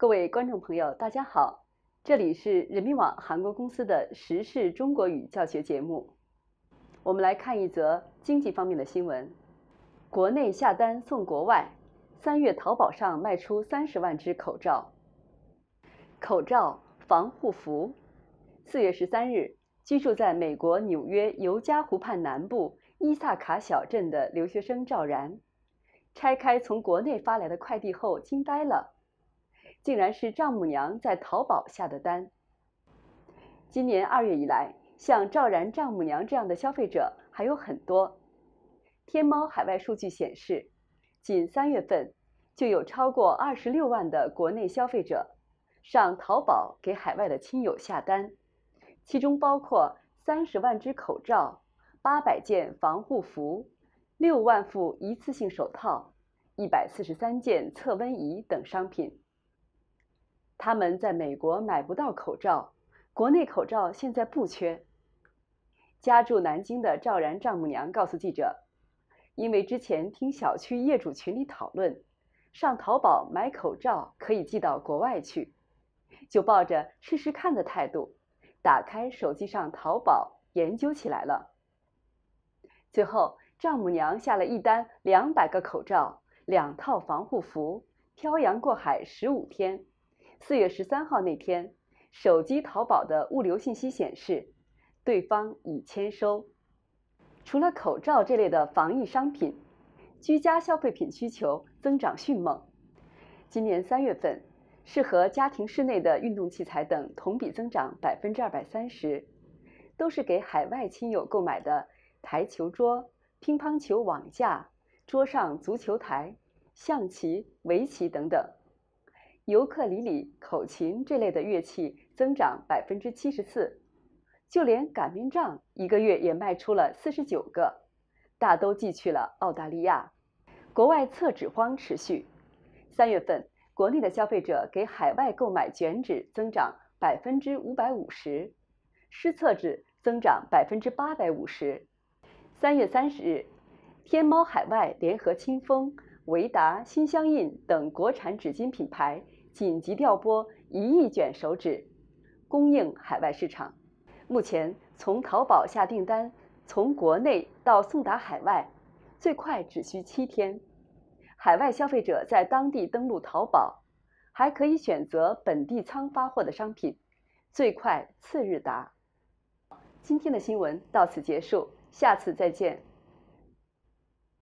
各位观众朋友，大家好，这里是人民网韩国公司的时事中国语教学节目。我们来看一则经济方面的新闻：国内下单送国外，三月淘宝上卖出三十万只口罩。口罩、防护服。四月十三日，居住在美国纽约尤加湖畔南部伊萨卡小镇的留学生赵然，拆开从国内发来的快递后，惊呆了。竟然是丈母娘在淘宝下的单。今年二月以来，像赵然丈母娘这样的消费者还有很多。天猫海外数据显示，仅三月份就有超过二十六万的国内消费者上淘宝给海外的亲友下单，其中包括三十万只口罩、八百件防护服、六万副一次性手套、一百四十三件测温仪等商品。他们在美国买不到口罩，国内口罩现在不缺。家住南京的赵然丈母娘告诉记者：“因为之前听小区业主群里讨论，上淘宝买口罩可以寄到国外去，就抱着试试看的态度，打开手机上淘宝研究起来了。最后，丈母娘下了一单，两百个口罩，两套防护服，漂洋过海十五天。”四月十三号那天，手机淘宝的物流信息显示，对方已签收。除了口罩这类的防疫商品，居家消费品需求增长迅猛。今年三月份，适合家庭室内的运动器材等同比增长百分之二百三十，都是给海外亲友购买的台球桌、乒乓球网架、桌上足球台、象棋、围棋等等。尤克里里、口琴这类的乐器增长百分之七十四，就连擀面杖一个月也卖出了四十九个，大都寄去了澳大利亚。国外厕纸荒持续，三月份国内的消费者给海外购买卷纸增长百分之五百五十，湿厕纸增长百分之八百五十。三月三十日，天猫海外联合清风、维达、心相印等国产纸巾品牌。紧急调拨一亿卷手纸，供应海外市场。目前从淘宝下订单，从国内到送达海外，最快只需七天。海外消费者在当地登录淘宝，还可以选择本地仓发货的商品，最快次日达。今天的新闻到此结束，下次再见。